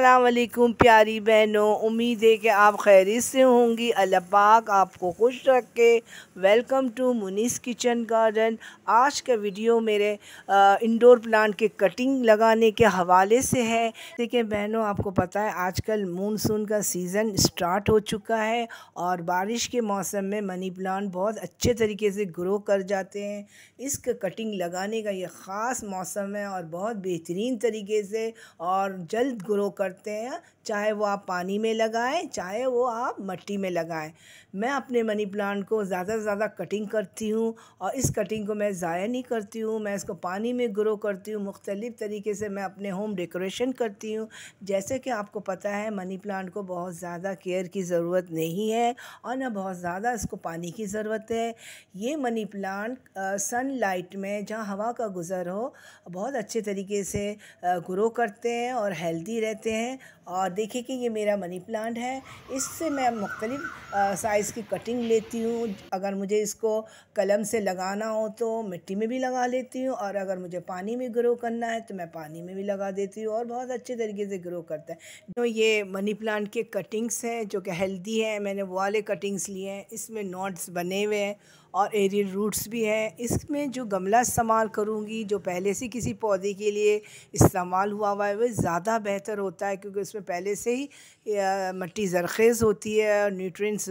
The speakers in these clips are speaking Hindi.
असलकुम प्यारी बहनों उम्मीद है कि आप खैरियत से होंगी अल्लाह पाक आपको खुश रखे welcome to Munis kitchen garden आज का वीडियो मेरे आ, इंडोर प्लांट के कटिंग लगाने के हवाले से है देखिए बहनों आपको पता है आजकल मानसून का सीज़न स्टार्ट हो चुका है और बारिश के मौसम में मनी प्लांट बहुत अच्छे तरीके से ग्रो कर जाते हैं इसका कटिंग लगाने का ये ख़ास मौसम है और बहुत बेहतरीन तरीके से और जल्द ग्रो कर करते हैं चाहे वो आप पानी में लगाएं चाहे वो आप मट्टी में लगाएं मैं अपने मनी प्लांट को ज़्यादा से ज़्यादा कटिंग करती हूँ और इस कटिंग को मैं ज़ाया नहीं करती हूँ मैं इसको पानी में ग्रो करती हूँ मुख्तलिफ़ तरीके से मैं अपने होम डेकोरेशन करती हूँ जैसे कि आपको पता है मनी प्लांट को बहुत ज़्यादा केयर की ज़रूरत नहीं है और ना बहुत ज़्यादा इसको पानी की ज़रूरत है ये मनी प्लांट सन लाइट में जहाँ हवा का गुज़र हो बहुत अच्छे तरीके से ग्रो करते हैं और हेल्दी रहते हैं हैं और देखिए कि ये मेरा मनी प्लांट है इससे मैं मुख्तलिफ साइज़ की कटिंग लेती हूँ अगर मुझे इसको कलम से लगाना हो तो मिट्टी में भी लगा लेती हूँ और अगर मुझे पानी में ग्रो करना है तो मैं पानी में भी लगा देती हूँ और बहुत अच्छे तरीके से ग्रो करता है जो ये मनी प्लांट के कटिंग्स हैं जो कि हेल्दी हैं मैंने वो वाले कटिंग्स लिए हैं इसमें नोट्स बने हुए हैं और एरियल रूट्स भी हैं इसमें जो गमला इस्तेमाल करूँगी जो पहले से किसी पौधे के लिए इस्तेमाल हुआ हुआ है वह ज़्यादा बेहतर होता है क्योंकि उसमें पहले से ही मट्टी जरखेज़ होती है न्यूट्रिएंट्स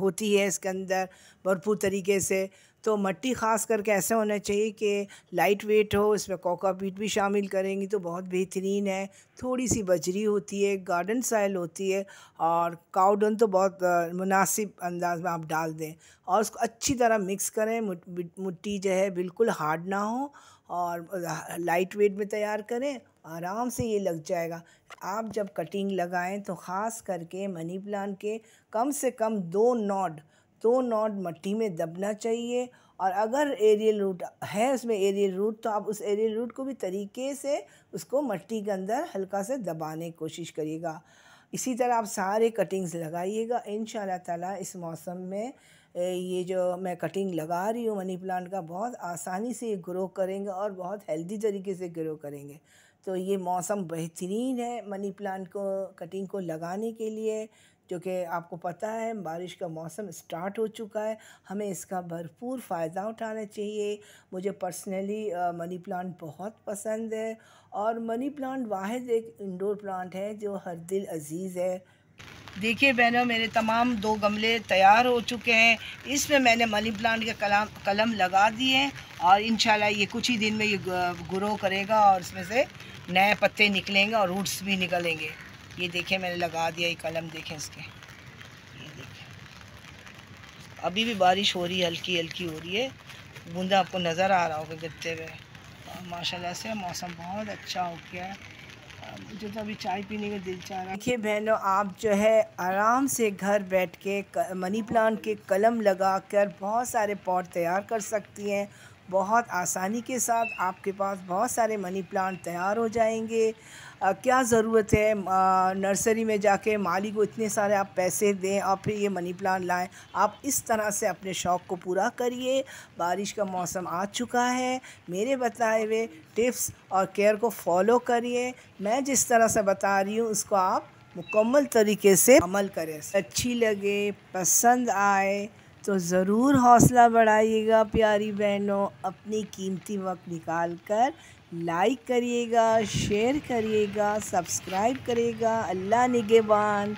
होती है इसके अंदर भरपूर तरीके से तो मट्टी ख़ास करके ऐसे होना चाहिए कि लाइट वेट हो इसमें पीट भी शामिल करेंगी तो बहुत बेहतरीन है थोड़ी सी बजरी होती है गार्डन साइल होती है और काउडन तो बहुत मुनासिब अंदाज में आप डाल दें और उसको अच्छी तरह मिक्स करें मिट्टी जो है बिल्कुल हार्ड ना हो और लाइट वेट में तैयार करें आराम से ये लग जाएगा आप जब कटिंग लगाएं तो ख़ास करके मनी प्लान के कम से कम दो नॉड तो नॉट मट्टी में दबना चाहिए और अगर एरियल रूट है उसमें एरियल रूट तो आप उस एरियल रूट को भी तरीके से उसको मट्टी के अंदर हल्का से दबाने की कोशिश करिएगा इसी तरह आप सारे कटिंग्स लगाइएगा इन ताला इस मौसम में ये जो मैं कटिंग लगा रही हूँ मनी प्लांट का बहुत आसानी से ये ग्रो करेंगे और बहुत हेल्दी तरीके से ग्रो करेंगे तो ये मौसम बेहतरीन है मनी प्लांट को कटिंग को लगाने के लिए क्योंकि आपको पता है बारिश का मौसम स्टार्ट हो चुका है हमें इसका भरपूर फ़ायदा उठाना चाहिए मुझे पर्सनली मनी प्लांट बहुत पसंद है और मनी प्लांट वाद एक इंडोर प्लांट है जो हर दिल अजीज़ है देखिए बहनों मेरे तमाम दो गमले तैयार हो चुके हैं इसमें मैंने मनी प्लांट के कलम कलम लगा दिए हैं और इन ये कुछ ही दिन में ये ग्रो करेगा और इसमें से नए पत्ते निकलेंगे और रूट्स भी निकलेंगे ये देखें मैंने लगा दिया ये कलम देखें इसके ये देखें अभी भी बारिश हो रही है हल्की हल्की हो रही है बूंदा आपको नज़र आ रहा होगा गिरते हुए माशाल्लाह से मौसम बहुत अच्छा हो गया है मुझे तो अभी चाय पीने का दिल चाह रहा देखिए बहनों आप जो है आराम से घर बैठ के मनी प्लांट के कलम लगा कर बहुत सारे पॉट तैयार कर सकती हैं बहुत आसानी के साथ आपके पास बहुत सारे मनी प्लांट तैयार हो जाएंगे आ, क्या ज़रूरत है आ, नर्सरी में जाके माली को इतने सारे आप पैसे दें और फिर ये मनी प्लांट लाएं आप इस तरह से अपने शौक़ को पूरा करिए बारिश का मौसम आ चुका है मेरे बताए हुए टिप्स और केयर को फॉलो करिए मैं जिस तरह से बता रही हूँ उसको आप मुकम्मल तरीके से अमल करें अच्छी लगे पसंद आए तो ज़रूर हौसला बढ़ाइएगा प्यारी बहनों अपनी कीमती वक्त निकाल कर लाइक करिएगा शेयर करिएगा सब्सक्राइब करिएगा अल्लाह निगेबान